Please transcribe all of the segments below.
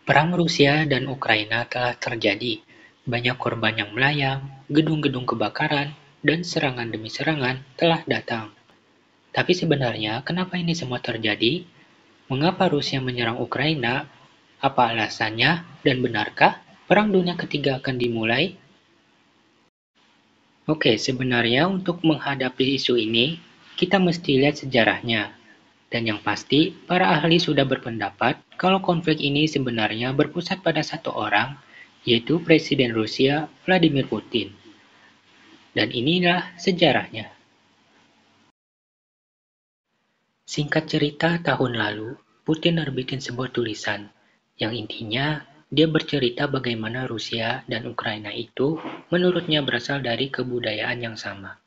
Perang Rusia dan Ukraina telah terjadi. Banyak korban yang melayang, gedung-gedung kebakaran, dan serangan demi serangan telah datang. Tapi sebenarnya, kenapa ini semua terjadi? Mengapa Rusia menyerang Ukraina? Apa alasannya? Dan benarkah Perang Dunia Ketiga akan dimulai? Oke, sebenarnya untuk menghadapi isu ini, kita mesti lihat sejarahnya. Dan yang pasti, para ahli sudah berpendapat kalau konflik ini sebenarnya berpusat pada satu orang, yaitu Presiden Rusia Vladimir Putin. Dan inilah sejarahnya. Singkat cerita, tahun lalu, Putin nerbitin sebuah tulisan yang intinya dia bercerita bagaimana Rusia dan Ukraina itu menurutnya berasal dari kebudayaan yang sama.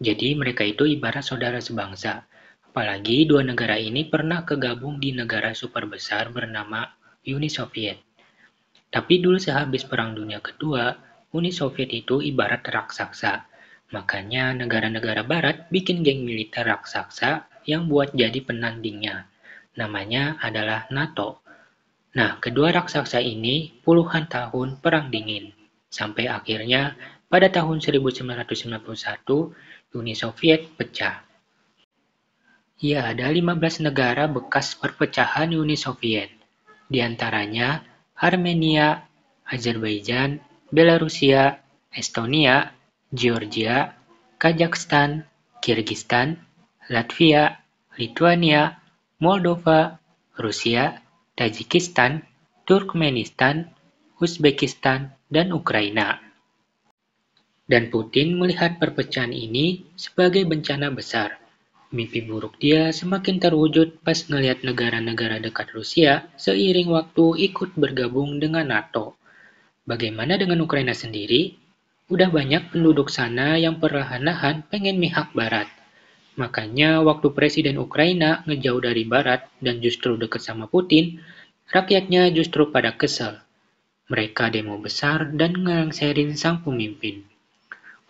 Jadi mereka itu ibarat saudara sebangsa, Apalagi dua negara ini pernah kegabung di negara super besar bernama Uni Soviet. Tapi dulu sehabis Perang Dunia Kedua, Uni Soviet itu ibarat raksasa. Makanya negara-negara barat bikin geng militer raksasa yang buat jadi penandingnya. Namanya adalah NATO. Nah, kedua raksasa ini puluhan tahun perang dingin. Sampai akhirnya pada tahun 1991, Uni Soviet pecah. Ia ada 15 negara bekas perpecahan Uni Soviet, di antaranya Armenia, Azerbaijan, Belarusia, Estonia, Georgia, Kazakhstan, Kyrgyzstan, Latvia, Lithuania, Moldova, Rusia, Tajikistan, Turkmenistan, Uzbekistan, dan Ukraina. Dan Putin melihat perpecahan ini sebagai bencana besar Mimpi buruk dia semakin terwujud pas ngelihat negara-negara dekat Rusia seiring waktu ikut bergabung dengan NATO. Bagaimana dengan Ukraina sendiri? Udah banyak penduduk sana yang perlahan-lahan pengen mihak Barat. Makanya waktu Presiden Ukraina ngejauh dari Barat dan justru deket sama Putin, rakyatnya justru pada kesel. Mereka demo besar dan ngangserin sang pemimpin.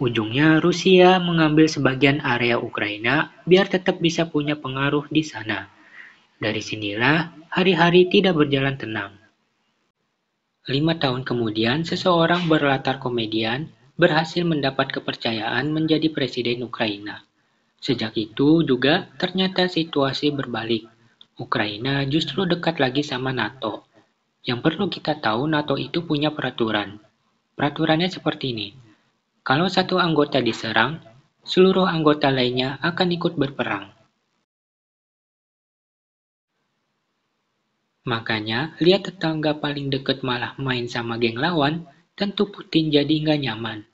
Ujungnya Rusia mengambil sebagian area Ukraina biar tetap bisa punya pengaruh di sana. Dari sinilah hari-hari tidak berjalan tenang. Lima tahun kemudian, seseorang berlatar komedian berhasil mendapat kepercayaan menjadi presiden Ukraina. Sejak itu juga ternyata situasi berbalik. Ukraina justru dekat lagi sama NATO. Yang perlu kita tahu NATO itu punya peraturan. Peraturannya seperti ini. Kalau satu anggota diserang, seluruh anggota lainnya akan ikut berperang. Makanya, lihat tetangga paling dekat malah main sama geng lawan, tentu Putin jadi nggak nyaman.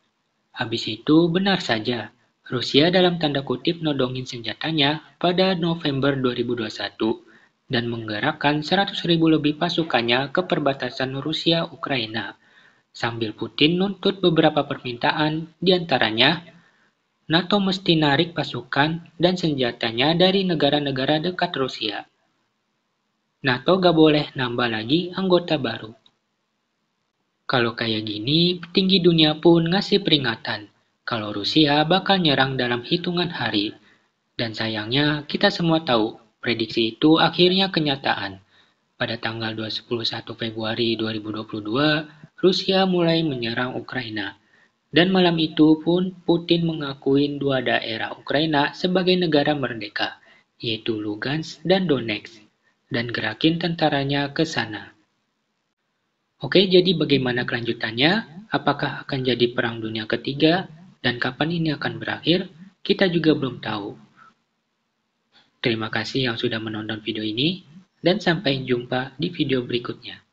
Habis itu, benar saja, Rusia dalam tanda kutip nodongin senjatanya pada November 2021 dan menggerakkan 100.000 lebih pasukannya ke perbatasan Rusia-Ukraina sambil Putin nuntut beberapa permintaan, diantaranya NATO mesti narik pasukan dan senjatanya dari negara-negara dekat Rusia. NATO gak boleh nambah lagi anggota baru. Kalau kayak gini, petinggi dunia pun ngasih peringatan kalau Rusia bakal nyerang dalam hitungan hari. Dan sayangnya, kita semua tahu prediksi itu akhirnya kenyataan pada tanggal 21 Februari 2022, Rusia mulai menyerang Ukraina. Dan malam itu pun Putin mengakui dua daerah Ukraina sebagai negara merdeka, yaitu Lugansk dan Donetsk, dan gerakin tentaranya ke sana. Oke, jadi bagaimana kelanjutannya? Apakah akan jadi Perang Dunia Ketiga? Dan kapan ini akan berakhir? Kita juga belum tahu. Terima kasih yang sudah menonton video ini dan sampai jumpa di video berikutnya.